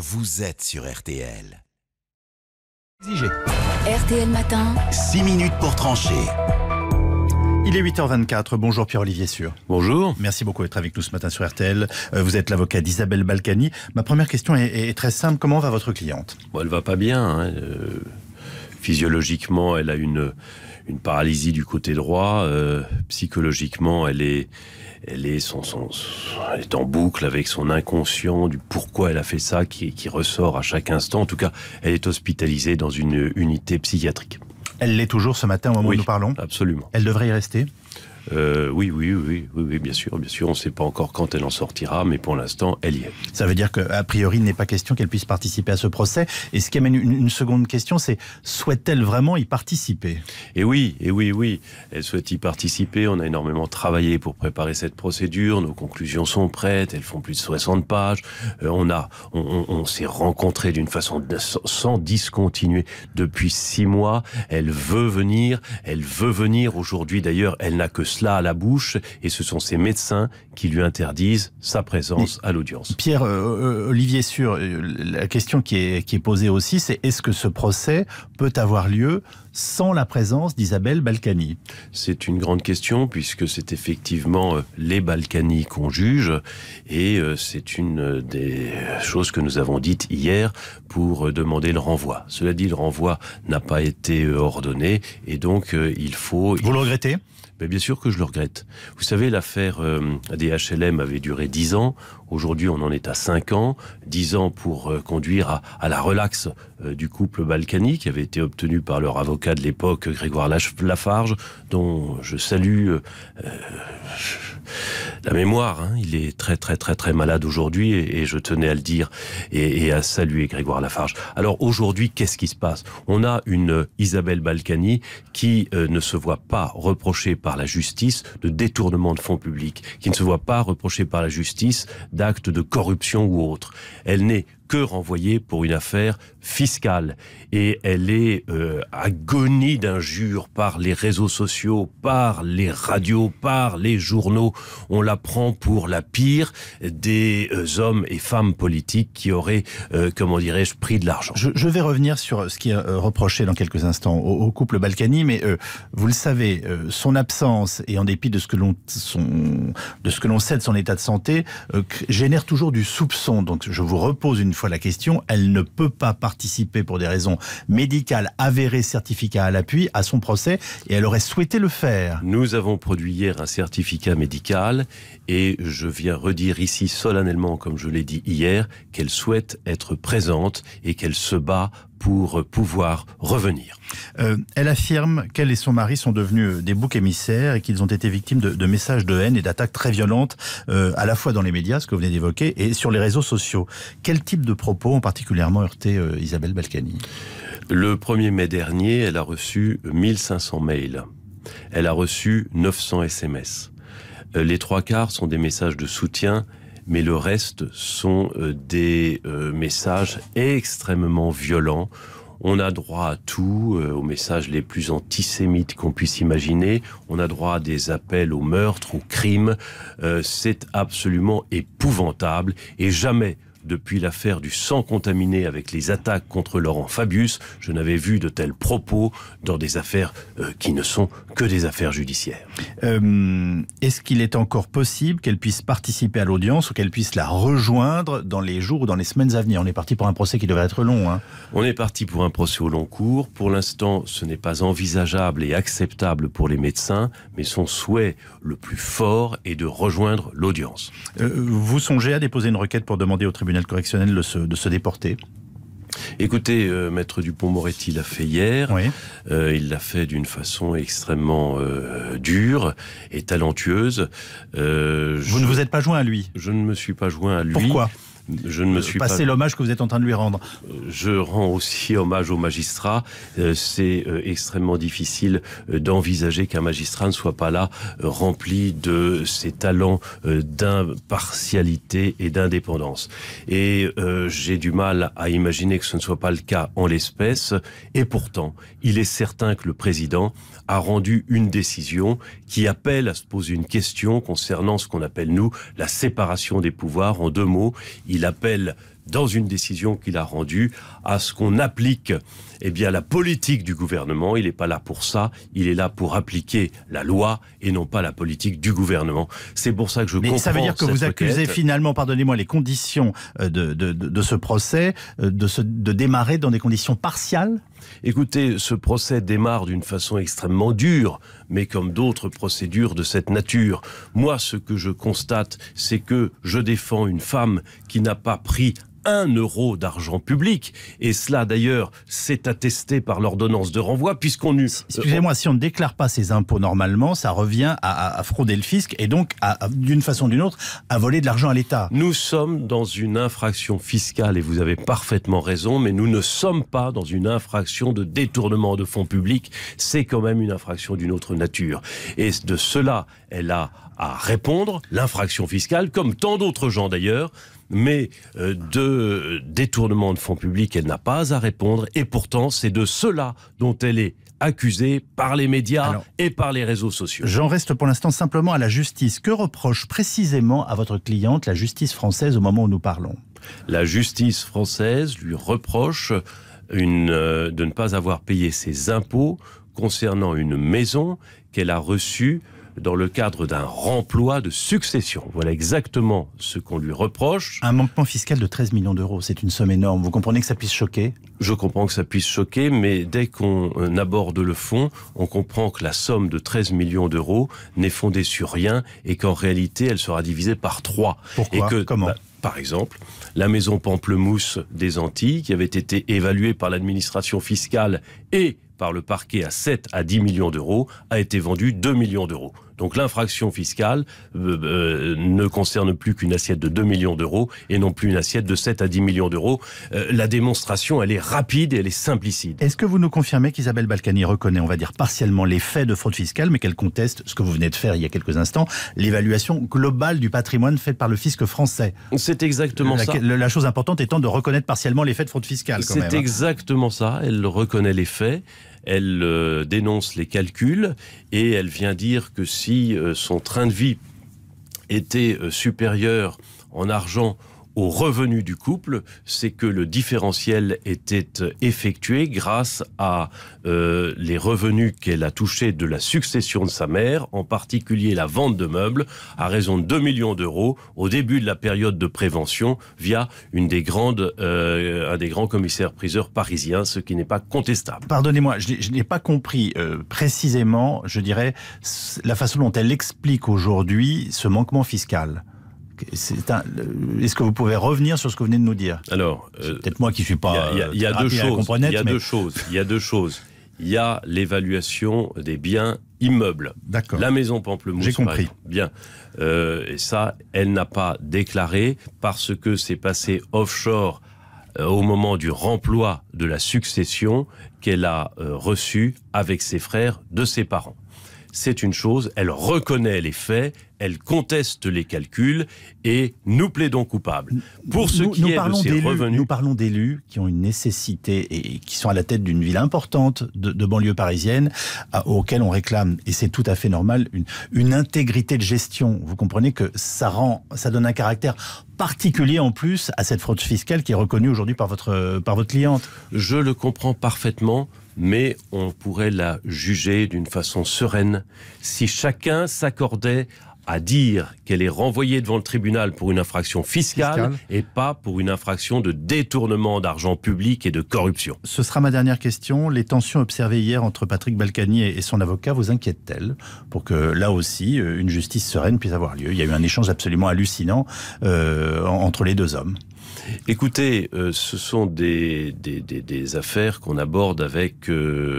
Vous êtes sur RTL. RTL Matin. 6 minutes pour trancher. Il est 8h24. Bonjour Pierre-Olivier Sûr. Bonjour. Merci beaucoup d'être avec nous ce matin sur RTL. Euh, vous êtes l'avocat d'Isabelle Balkany. Ma première question est, très simple. Comment va votre cliente bon, Elle va pas bien. Hein, euh, physiologiquement, elle a une, une paralysie du côté droit. Euh, psychologiquement, elle est, elle est, est en boucle avec son inconscient du pourquoi elle a fait ça qui, qui ressort à chaque instant. En tout cas, elle est hospitalisée dans une unité psychiatrique. Elle l'est toujours ce matin au moment où nous parlons Absolument. Elle devrait y rester euh, oui, oui, oui, oui, oui, bien sûr, bien sûr. On ne sait pas encore quand elle en sortira, mais pour l'instant, elle y est. Ça veut dire qu'a priori, il n'est pas question qu'elle puisse participer à ce procès. Et ce qui amène une, seconde question, c'est souhaite-t-elle vraiment y participer Et oui, et oui, oui. Elle souhaite y participer. On a énormément travaillé pour préparer cette procédure. Nos conclusions sont prêtes. Elles font plus de 60 pages. Euh, on a, on, s'est rencontrés d'une façon sans discontinuer depuis six mois. Elle veut venir. Elle veut venir. Aujourd'hui, d'ailleurs, elle n'a que cela à la bouche et ce sont ses médecins qui lui interdisent sa présence à l'audience. Pierre, euh, euh, Olivier sur euh, la question qui est, qui est posée aussi, c'est est-ce que ce procès peut avoir lieu sans la présence d'Isabelle Balkany C'est une grande question puisque c'est effectivement les Balkany qu'on juge et c'est une des choses que nous avons dites hier pour demander le renvoi. Cela dit, le renvoi n'a pas été ordonné et donc il faut... Vous le regrettez Mais Bien sûr que que je le regrette. Vous savez, l'affaire euh, des HLM avait duré 10 ans. Aujourd'hui, on en est à 5 ans. 10 ans pour euh, conduire à, la relaxe euh, du couple balkanique qui avait été obtenu par leur avocat de l'époque, Grégoire Lafarge, dont je salue la mémoire. Hein. Il est très très très très malade aujourd'hui et, je tenais à le dire et, à saluer Grégoire Lafarge. Alors aujourd'hui, qu'est-ce qui se passe On a une Isabelle Balkany qui euh, ne se voit pas reprochée par la justice de détournement de fonds publics, qui ne se voit pas reprochée par la justice d'actes de corruption ou autre. Elle n'est que renvoyée pour une affaire fiscale. Et elle est euh, agonie d'injures par les réseaux sociaux, par les radios, par les journaux. On la prend pour la pire des euh, hommes et femmes politiques qui auraient, euh, comment dirais-je, pris de l'argent. Je, vais revenir sur ce qui est reproché dans quelques instants au, couple Balkany, mais vous le savez, son absence et en dépit de ce que l'on de ce que l'on sait de son état de santé génère toujours du soupçon. Donc je vous repose une fois la question, elle ne peut pas participer pour des raisons médicales avérées, certificat à l'appui, à son procès, et elle aurait souhaité le faire. Nous avons produit hier un certificat médical, et je viens redire ici solennellement, comme je l'ai dit hier, qu'elle souhaite être présente et qu'elle se bat pour pouvoir revenir. Euh, elle affirme qu'elle et son mari sont devenus euh, des boucs émissaires et qu'ils ont été victimes de, messages de haine et d'attaques très violentes, euh, à la fois dans les médias, ce que vous venez d'évoquer, et sur les réseaux sociaux. Quel type de propos ont particulièrement heurté Isabelle Balkany Le 1er mai dernier, elle a reçu 1500 mails. Elle a reçu 900 SMS. Les trois quarts sont des messages de soutien mais le reste sont euh, des euh, messages extrêmement violents. On a droit à tout, euh, aux messages les plus antisémites qu'on puisse imaginer. On a droit à des appels au meurtre, au crimes. c'est absolument épouvantable. Et jamais depuis l'affaire du sang contaminé avec les attaques contre Laurent Fabius, je n'avais vu de tels propos dans des affaires euh, qui ne sont que des affaires judiciaires. Euh, est-ce qu'il est encore possible qu'elle puisse participer à l'audience ou qu'elle puisse la rejoindre dans les jours ou dans les semaines à venir On est parti pour un procès qui devrait être long. Hein. On est parti pour un procès au long cours. Pour l'instant, ce n'est pas envisageable et acceptable pour les médecins, mais son souhait le plus fort est de rejoindre l'audience. Euh, vous songez à déposer une requête pour demander au tribunal correctionnel de se, déporter Écoutez, euh, Maître Dupont-Moretti l'a fait hier. Euh, il l'a fait d'une façon extrêmement euh, dure et talentueuse. vous ne vous êtes pas joint à lui Je ne me suis pas joint à lui. Pourquoi je ne me suis passer l'hommage que vous êtes en train de lui rendre. Euh, je rends aussi hommage au magistrat. Euh, c'est euh, extrêmement difficile d'envisager qu'un magistrat ne soit pas là rempli de ses talents d'impartialité et d'indépendance. Et j'ai du mal à imaginer que ce ne soit pas le cas en l'espèce. Et pourtant, il est certain que le président a rendu une décision qui appelle à se poser une question concernant ce qu'on appelle, nous, la séparation des pouvoirs. En deux mots, il appelle dans une décision qu'il a rendue, à ce qu'on applique eh bien, la politique du gouvernement. Il n'est pas là pour ça, il est là pour appliquer la loi et non pas la politique du gouvernement. C'est pour ça que je Mais ça veut dire que vous accusez finalement, pardonnez-moi, les conditions euh, de, ce procès euh, de, se, de démarrer dans des conditions partiales Écoutez, ce procès démarre d'une façon extrêmement dure, mais comme d'autres procédures de cette nature. Moi, ce que je constate, c'est que je défends une femme qui n'a pas pris un euro d'argent public. Et cela, d'ailleurs, c'est attesté par l'ordonnance de renvoi, puisqu'on eut. Euh, Excusez-moi, si on ne déclare pas ses impôts normalement, ça revient à, à frauder le fisc et donc, d'une façon ou d'une autre, à voler de l'argent à l'État. Nous sommes dans une infraction fiscale, et vous avez parfaitement raison, mais nous ne sommes pas dans une infraction de détournement de fonds publics. C'est quand même une infraction d'une autre nature. Et de cela, elle a à répondre, l'infraction fiscale, comme tant d'autres gens d'ailleurs, mais euh, de détournement de fonds publics, elle n'a pas à répondre. Et pourtant, c'est de cela dont elle est accusée par les médias et par les réseaux sociaux. J'en reste pour l'instant simplement à la justice. Que reproche précisément à votre cliente la justice française au moment où nous parlons La justice française lui reproche une, euh, de ne pas avoir payé ses impôts concernant une maison qu'elle a reçue dans le cadre d'un remploi de succession. Voilà exactement ce qu'on lui reproche. Un manquement fiscal de 13 millions d'euros, c'est une somme énorme. Vous comprenez que ça puisse choquer Je comprends que ça puisse choquer, mais dès qu'on euh, aborde le fond, on comprend que la somme de 13 millions d'euros n'est fondée sur rien et qu'en réalité, elle sera divisée par trois. Pourquoi et que, Comment bah, par exemple, la maison Pamplemousse des Antilles, qui avait été évaluée par l'administration fiscale et par le parquet à 7 à 10 millions d'euros a été vendu 2 millions d'euros. Donc l'infraction fiscale euh, euh, ne concerne plus qu'une assiette de 2 millions d'euros et non plus une assiette de 7 à 10 millions d'euros. Euh, la démonstration, elle est rapide et elle est simplicide. Est-ce que vous nous confirmez qu'Isabelle Balkany reconnaît, on va dire, partiellement les faits de fraude fiscale, mais qu'elle conteste ce que vous venez de faire il y a quelques instants, l'évaluation globale du patrimoine faite par le fisc français C'est exactement ça. la chose importante étant de reconnaître partiellement les faits de fraude fiscale. C'est hein. exactement ça. Elle reconnaît les faits. Elle euh, dénonce les calculs et elle vient dire que si euh, son train de vie était euh, supérieur en argent au revenu du couple, c'est que le différentiel était effectué grâce à euh, les revenus qu'elle a touchés de la succession de sa mère, en particulier la vente de meubles, à raison de 2 millions d'euros au début de la période de prévention via une des grandes, euh, un des grands commissaires-priseurs parisiens, ce qui n'est pas contestable. Pardonnez-moi, je n'ai pas compris euh, précisément, je dirais, la façon dont elle explique aujourd'hui ce manquement fiscal. Est-ce que vous pouvez revenir sur ce que vous venez de nous dire Alors, euh, peut-être moi qui suis pas. Il y a, deux choses. Il y a deux choses. Il y a l'évaluation des biens immeubles. La maison Pamplemousse. J'ai compris. Bien. Euh, et ça, elle n'a pas déclaré parce que c'est passé offshore euh, au moment du remploi de la succession qu'elle a reçue avec ses frères de ses parents c'est une chose, elle reconnaît les faits, elle conteste les calculs et nous plaidons coupable Pour ce qui est revenus... Nous parlons d'élus qui ont une nécessité et, qui sont à la tête d'une ville importante de, banlieue parisienne auxquelles on réclame, et c'est tout à fait normal, une, intégrité de gestion. Vous comprenez que ça rend, ça donne un caractère particulier en plus à cette fraude fiscale qui est reconnue aujourd'hui par votre, par votre cliente. Je le comprends parfaitement, mais on pourrait la juger d'une façon sereine si chacun s'accordait à dire qu'elle est renvoyée devant le tribunal pour une infraction fiscale, et pas pour une infraction de détournement d'argent public et de corruption. Ce sera ma dernière question. Les tensions observées hier entre Patrick Balkany et son avocat vous inquiètent-elles pour que là aussi euh, une justice sereine puisse avoir lieu Il y a eu un échange absolument hallucinant euh, entre les deux hommes. Écoutez, euh, ce sont des, affaires qu'on aborde avec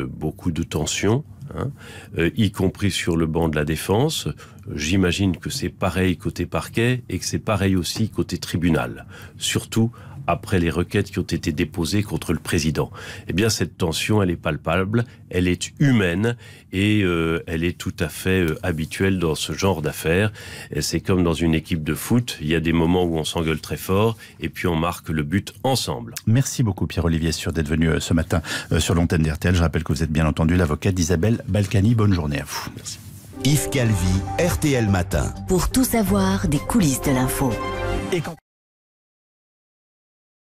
beaucoup de tension. Hein. Euh, y compris sur le banc de la défense. J'imagine que c'est pareil côté parquet et que c'est pareil aussi côté tribunal, surtout après les requêtes qui ont été déposées contre le président. Eh bien, cette tension, elle est palpable, elle est humaine et euh, elle est tout à fait euh, habituelle dans ce genre d'affaires. C'est comme dans une équipe de foot, il y a des moments où on s'engueule très fort et puis on marque le but ensemble. Merci beaucoup Pierre-Olivier Sûr d'être venu euh, ce matin euh, sur l'antenne d'RTL. Je rappelle que vous êtes bien entendu l'avocat d'Isabelle Balkany. Bonne journée à vous. Merci. Yves Calvi, RTL Matin. Pour tout savoir des coulisses de l'info. Et